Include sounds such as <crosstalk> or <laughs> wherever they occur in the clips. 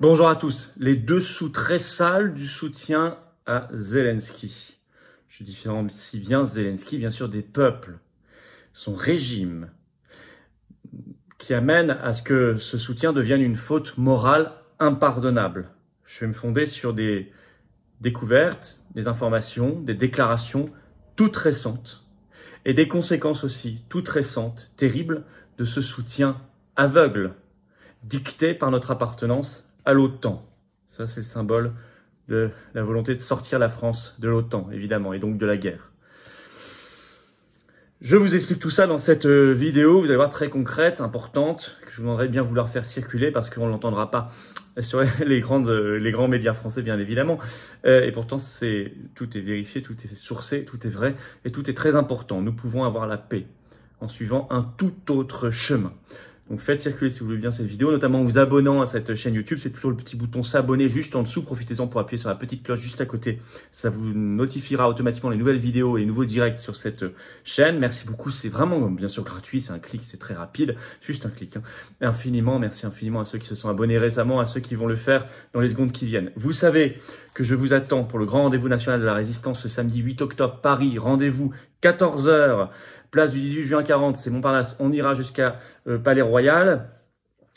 Bonjour à tous. Les deux sous très sales du soutien à Zelensky. Je si bien Zelensky, bien sûr, des peuples, son régime, qui amène à ce que ce soutien devienne une faute morale impardonnable. Je vais me fonder sur des découvertes, des informations, des déclarations toutes récentes et des conséquences aussi toutes récentes, terribles, de ce soutien aveugle, dicté par notre appartenance à l'OTAN. Ça, c'est le symbole de la volonté de sortir la France de l'OTAN, évidemment, et donc de la guerre. Je vous explique tout ça dans cette euh, vidéo, vous allez voir très concrète, importante, que je voudrais bien vouloir faire circuler parce qu'on ne l'entendra pas sur <laughs> les, euh, les grands médias français, bien évidemment. Euh, et pourtant, tout est vérifié, tout est sourcé, tout est vrai et tout est très important. Nous pouvons avoir la paix en suivant un tout autre chemin. Donc faites circuler si vous voulez bien cette vidéo, notamment en vous abonnant à cette chaîne YouTube. C'est toujours le petit bouton s'abonner juste en dessous. Profitez-en pour appuyer sur la petite cloche juste à côté. Ça vous notifiera automatiquement les nouvelles vidéos et les nouveaux directs sur cette chaîne. Merci beaucoup. C'est vraiment bien sûr gratuit. C'est un clic, c'est très rapide. Juste un clic. Hein. Infiniment, merci infiniment à ceux qui se sont abonnés récemment, à ceux qui vont le faire dans les secondes qui viennent. Vous savez que je vous attends pour le grand rendez-vous national de la résistance ce samedi 8 octobre, Paris. Rendez-vous 14h. Place du 18 juin 40, c'est Montparnasse, on ira jusqu'à euh, Palais Royal.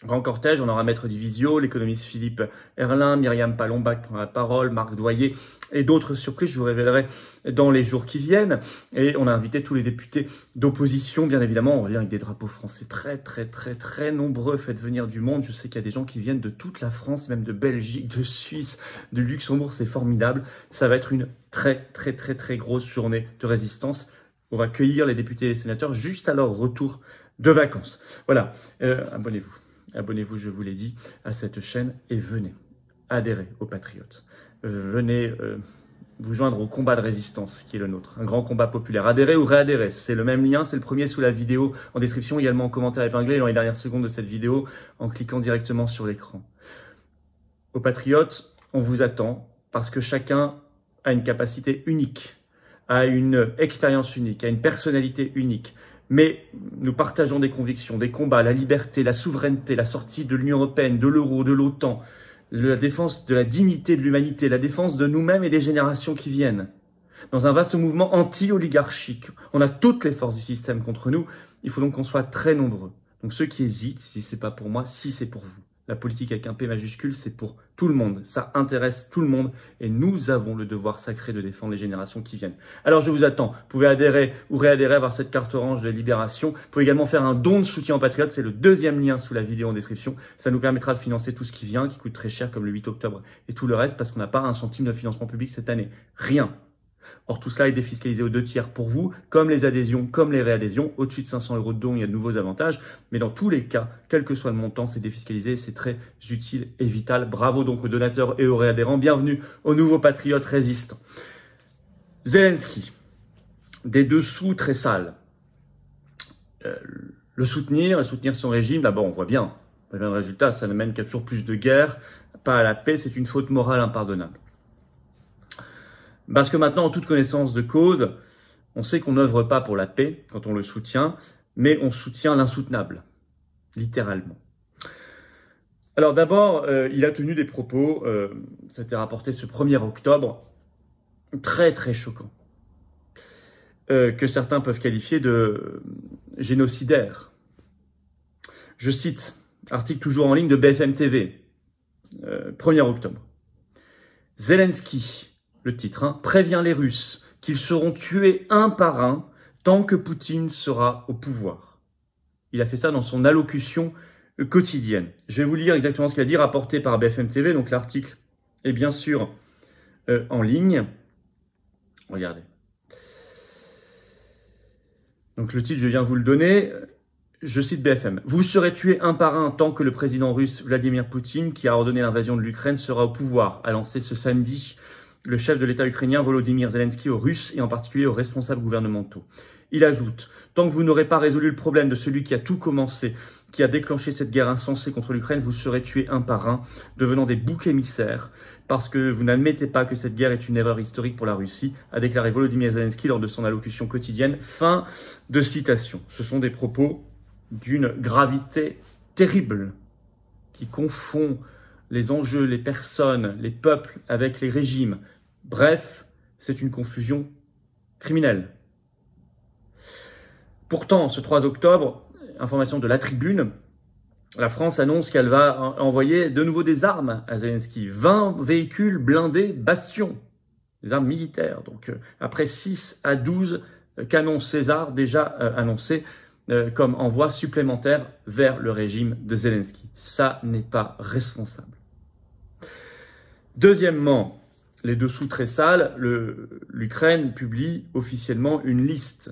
Grand cortège, on aura Maître Divisio, l'économiste Philippe Erlin, Myriam Palombac prendra la parole, Marc Doyer et d'autres surprises, je vous révélerai dans les jours qui viennent. Et on a invité tous les députés d'opposition, bien évidemment, on revient avec des drapeaux français très très très très nombreux, faites venir du monde. Je sais qu'il y a des gens qui viennent de toute la France, même de Belgique, de Suisse, de Luxembourg, c'est formidable. Ça va être une très très très très grosse journée de résistance. On va accueillir les députés et les sénateurs juste à leur retour de vacances. Voilà, euh, abonnez-vous. Abonnez-vous, je vous l'ai dit, à cette chaîne et venez adhérer aux Patriotes. venez euh, vous joindre au combat de résistance qui est le nôtre, un grand combat populaire. Adhérez ou réadhérez, c'est le même lien, c'est le premier sous la vidéo, en description, également en commentaire épinglé dans les dernières secondes de cette vidéo, en cliquant directement sur l'écran. Aux Patriotes, on vous attend parce que chacun a une capacité unique à une expérience unique, à une personnalité unique. Mais nous partageons des convictions, des combats, la liberté, la souveraineté, la sortie de l'Union européenne, de l'euro, de l'OTAN, la défense de la dignité de l'humanité, la défense de nous-mêmes et des générations qui viennent. Dans un vaste mouvement anti-oligarchique, on a toutes les forces du système contre nous, il faut donc qu'on soit très nombreux. Donc ceux qui hésitent, si c'est pas pour moi, si c'est pour vous. La politique avec un P majuscule, c'est pour tout le monde. Ça intéresse tout le monde et nous avons le devoir sacré de défendre les générations qui viennent. Alors je vous attends. Vous pouvez adhérer ou réadhérer à cette carte orange de Libération. Vous pouvez également faire un don de soutien en Patriote. C'est le deuxième lien sous la vidéo en description. Ça nous permettra de financer tout ce qui vient, qui coûte très cher comme le 8 octobre et tout le reste parce qu'on n'a pas un centime de financement public cette année. Rien. Or, tout cela est défiscalisé aux deux tiers pour vous, comme les adhésions, comme les réadhésions. Au-dessus de 500 euros de dons, il y a de nouveaux avantages. Mais dans tous les cas, quel que soit le montant, c'est défiscalisé. C'est très utile et vital. Bravo donc aux donateurs et aux réadhérents. Bienvenue aux nouveaux patriotes résistants. Zelensky, des dessous très sales. Euh, le soutenir et soutenir son régime, d'abord, on voit bien. On voit bien le résultat. Ça ne mène qu'à toujours plus de guerre, pas à la paix. C'est une faute morale impardonnable. Parce que maintenant, en toute connaissance de cause, on sait qu'on n'œuvre pas pour la paix quand on le soutient, mais on soutient l'insoutenable, littéralement. Alors d'abord, euh, il a tenu des propos, euh, a été rapporté ce 1er octobre, très très choquants, euh, que certains peuvent qualifier de génocidaires. Je cite, article toujours en ligne de BFM TV, 1er octobre. Zelensky, le titre, hein. prévient les Russes qu'ils seront tués un par un tant que Poutine sera au pouvoir. Il a fait ça dans son allocution quotidienne. Je vais vous lire exactement ce qu'il a dit, rapporté par BFM TV. Donc l'article est bien sûr euh, en ligne. Regardez. Donc le titre, je viens vous le donner. Je cite BFM. Vous serez tués un par un tant que le président russe Vladimir Poutine, qui a ordonné l'invasion de l'Ukraine, sera au pouvoir, a lancé ce samedi le chef de l'État ukrainien Volodymyr Zelensky aux Russes et en particulier aux responsables gouvernementaux. Il ajoute Tant que vous n'aurez pas résolu le problème de celui qui a tout commencé, qui a déclenché cette guerre insensée contre l'Ukraine, vous serez tués un par un, devenant des boucs émissaires, parce que vous n'admettez pas que cette guerre est une erreur historique pour la Russie, a déclaré Volodymyr Zelensky lors de son allocution quotidienne. Fin de citation. Ce sont des propos d'une gravité terrible qui confond les enjeux, les personnes, les peuples avec les régimes. Bref, c'est une confusion criminelle. Pourtant, ce 3 octobre, information de la tribune, la France annonce qu'elle va envoyer de nouveau des armes à Zelensky. 20 véhicules blindés Bastion, des armes militaires. Donc euh, après 6 à 12 euh, canons César déjà euh, annoncés comme envoi supplémentaire vers le régime de Zelensky. Ça n'est pas responsable. Deuxièmement, les dessous très sales, l'Ukraine publie officiellement une liste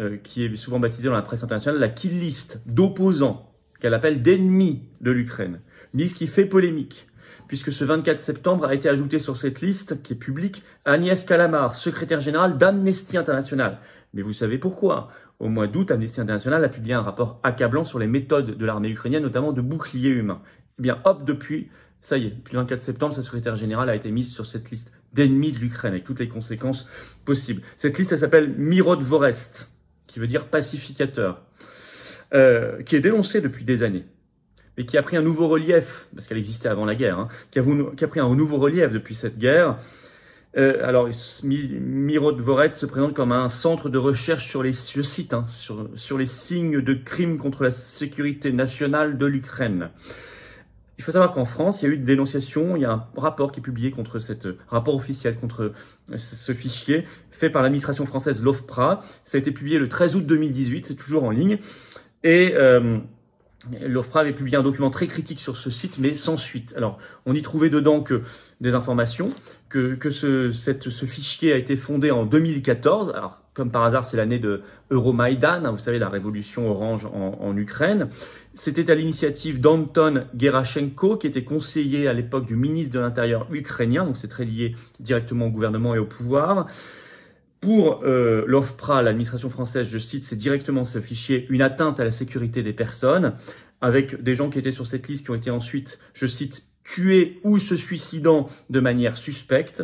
euh, qui est souvent baptisée dans la presse internationale la kill list d'opposants qu'elle appelle d'ennemis de l'Ukraine. Une liste qui fait polémique puisque ce 24 septembre a été ajouté sur cette liste, qui est publique, Agnès Calamar, secrétaire générale d'Amnesty International. Mais vous savez pourquoi Au mois d'août, Amnesty International a publié un rapport accablant sur les méthodes de l'armée ukrainienne, notamment de boucliers humains. Eh bien, hop, depuis, ça y est, depuis le 24 septembre, sa secrétaire générale a été mise sur cette liste d'ennemis de l'Ukraine, avec toutes les conséquences possibles. Cette liste, elle s'appelle Mirodvorest », Vorest, qui veut dire pacificateur, euh, qui est dénoncée depuis des années, mais qui a pris un nouveau relief, parce qu'elle existait avant la guerre, hein, qui, a, pris un nouveau relief depuis cette guerre. Euh, alors, Mirodvorest se présente comme un centre de recherche sur les, sites, hein, sur les signes de crimes contre la sécurité nationale de l'Ukraine. Il faut savoir qu'en France, il y a eu une dénonciation, il y a un rapport qui est publié contre cette euh, rapport officiel contre euh, ce fichier fait par l'administration française l'OFPRA. Ça a été publié le 13 août 2018, c'est toujours en ligne. Et euh, L'OFPRA avait publié un document très critique sur ce site, mais sans suite. Alors, on y trouvait dedans que des informations, que, que ce, cette, ce fichier a été fondé en 2014. Alors, comme par hasard, c'est l'année de Euromaidan. Hein, vous savez, la révolution orange en, en Ukraine. C'était à l'initiative d'Anton Gerashenko, qui était conseiller à l'époque du ministre de l'Intérieur ukrainien, donc c'est très lié directement au gouvernement et au pouvoir. Pour euh, l'OFPRA, l'administration française, je cite, c'est directement ce fichier, une atteinte à la sécurité des personnes, avec des gens qui étaient sur cette liste qui ont été ensuite, je cite, tués ou se suicidant de manière suspecte.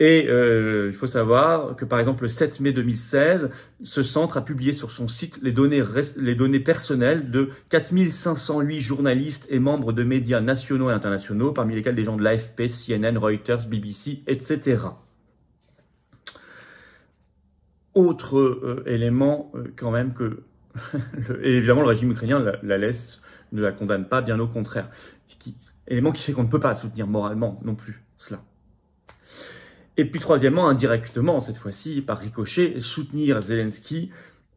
Et euh, il faut savoir que par exemple le 7 mai 2016, ce centre a publié sur son site les données, les données personnelles de 4508 journalistes et membres de médias nationaux et internationaux, parmi lesquels des gens de l'AFP, CNN, Reuters, BBC, etc. Autre euh, élément euh, quand même que... <laughs> et évidemment, le régime ukrainien la, la, laisse, ne la condamne pas, bien au contraire. Qui, élément qui fait qu'on ne peut pas soutenir moralement non plus cela. Et puis troisièmement, indirectement, cette fois-ci, par ricochet, soutenir Zelensky,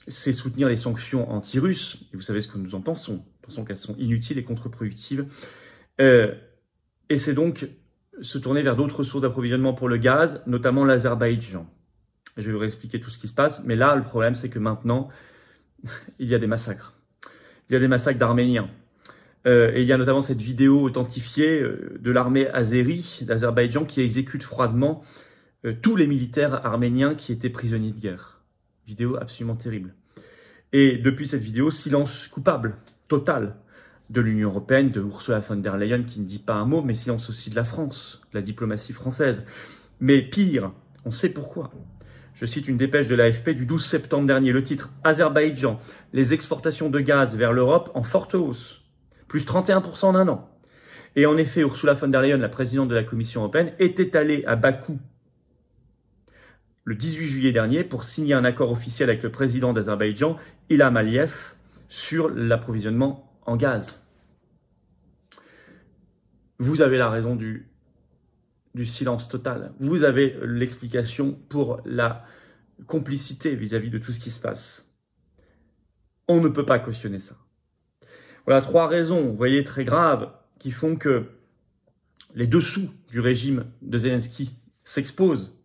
c'est soutenir les sanctions anti-russes. Et vous savez ce que nous en pensons. pensons qu'elles sont inutiles et contre-productives. Euh, et c'est donc se tourner vers d'autres sources d'approvisionnement pour le gaz, notamment l'Azerbaïdjan. Je vais vous réexpliquer tout ce qui se passe. Mais là, le problème, c'est que maintenant, <laughs> il y a des massacres. Il y a des massacres d'Arméniens. Euh, et il y a notamment cette vidéo authentifiée euh, de l'armée azérie d'Azerbaïdjan qui exécute froidement euh, tous les militaires arméniens qui étaient prisonniers de guerre. Vidéo absolument terrible. Et depuis cette vidéo, silence coupable, total, de l'Union européenne, de Ursula von der Leyen qui ne dit pas un mot, mais silence aussi de la France, de la diplomatie française. Mais pire, on sait pourquoi. Je cite une dépêche de l'AFP du 12 septembre dernier. Le titre Azerbaïdjan, les exportations de gaz vers l'Europe en forte hausse, plus 31% en un an. Et en effet, Ursula von der Leyen, la présidente de la Commission européenne, était allée à Bakou le 18 juillet dernier pour signer un accord officiel avec le président d'Azerbaïdjan, Ilham Aliyev, sur l'approvisionnement en gaz. Vous avez la raison du du silence total. Vous avez l'explication pour la complicité vis-à-vis de tout ce qui se passe. On ne peut pas cautionner ça. Voilà trois raisons, vous voyez, très graves, qui font que les dessous du régime de Zelensky s'exposent,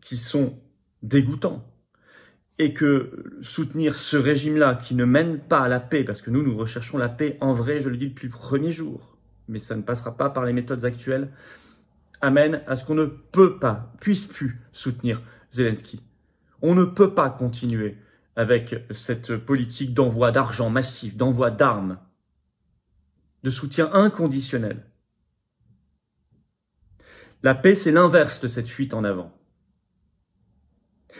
qui sont dégoûtants, et que soutenir ce régime-là qui ne mène pas à la paix, parce que nous, nous recherchons la paix en vrai, je le dis depuis le premier jour, mais ça ne passera pas par les méthodes actuelles, amène à ce qu'on ne peut pas, puisse plus soutenir Zelensky. On ne peut pas continuer avec cette politique d'envoi d'argent massif, d'envoi d'armes, de soutien inconditionnel. La paix, c'est l'inverse de cette fuite en avant.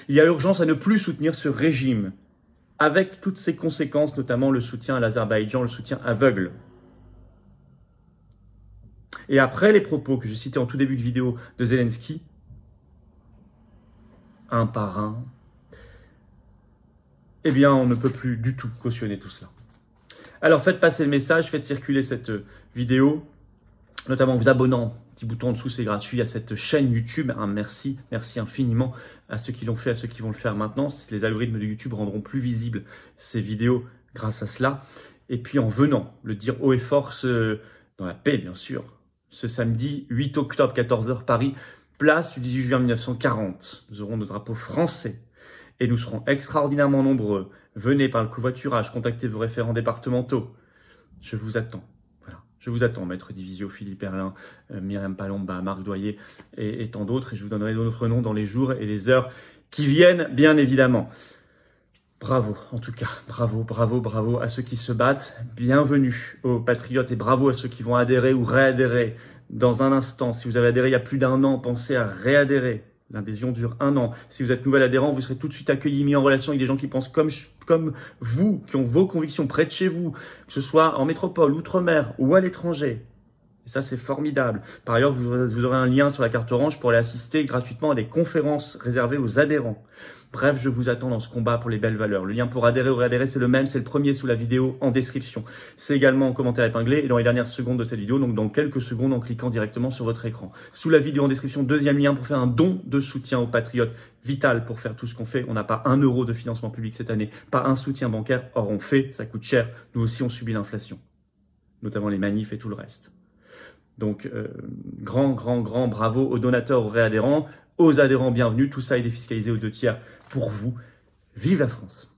Il y a urgence à ne plus soutenir ce régime, avec toutes ses conséquences, notamment le soutien à l'Azerbaïdjan, le soutien aveugle et après les propos que je citais en tout début de vidéo de Zelensky, un par un, eh bien, on ne peut plus du tout cautionner tout cela. Alors faites passer le message, faites circuler cette vidéo, notamment en vous abonnant, petit bouton en dessous, c'est gratuit, à cette chaîne YouTube. merci, merci infiniment à ceux qui l'ont fait, à ceux qui vont le faire maintenant. Les algorithmes de YouTube rendront plus visibles ces vidéos grâce à cela. Et puis en venant le dire haut et force dans la paix bien sûr, ce samedi 8 octobre, 14h Paris, place du 18 juin 1940. Nous aurons nos drapeaux français et nous serons extraordinairement nombreux. Venez par le covoiturage, contactez vos référents départementaux. Je vous attends. Voilà. Je vous attends, Maître Divisio, Philippe Erlin, euh, Myriam Palomba, Marc Doyer et, et tant d'autres. Et je vous donnerai d'autres noms dans les jours et les heures qui viennent, bien évidemment. Bravo, en tout cas, bravo, bravo, bravo à ceux qui se battent. Bienvenue aux patriotes et bravo à ceux qui vont adhérer ou réadhérer dans un instant. Si vous avez adhéré il y a plus d'un an, pensez à réadhérer. L'adhésion dure un an. Si vous êtes nouvel adhérent, vous serez tout de suite accueilli, mis en relation avec des gens qui pensent comme, vous, qui ont vos convictions près de chez vous, que ce soit en métropole, outre-mer ou à l'étranger. Et ça, c'est formidable. Par ailleurs, vous aurez un lien sur la carte orange pour aller assister gratuitement à des conférences réservées aux adhérents. Bref, je vous attends dans ce combat pour les belles valeurs. Le lien pour adhérer ou réadhérer, c'est le même, c'est le premier sous la vidéo en description. C'est également en commentaire épinglé et dans les dernières secondes de cette vidéo, donc dans quelques secondes en cliquant directement sur votre écran. Sous la vidéo en description, deuxième lien pour faire un don de soutien aux patriotes vital pour faire tout ce qu'on fait. On n'a pas un euro de financement public cette année, pas un soutien bancaire. Or, on fait, ça coûte cher. Nous aussi, on subit l'inflation, notamment les manifs et tout le reste. Donc, euh, grand, grand, grand bravo aux donateurs, aux réadhérents aux adhérents bienvenue. Tout ça est défiscalisé aux deux tiers pour vous. Vive la France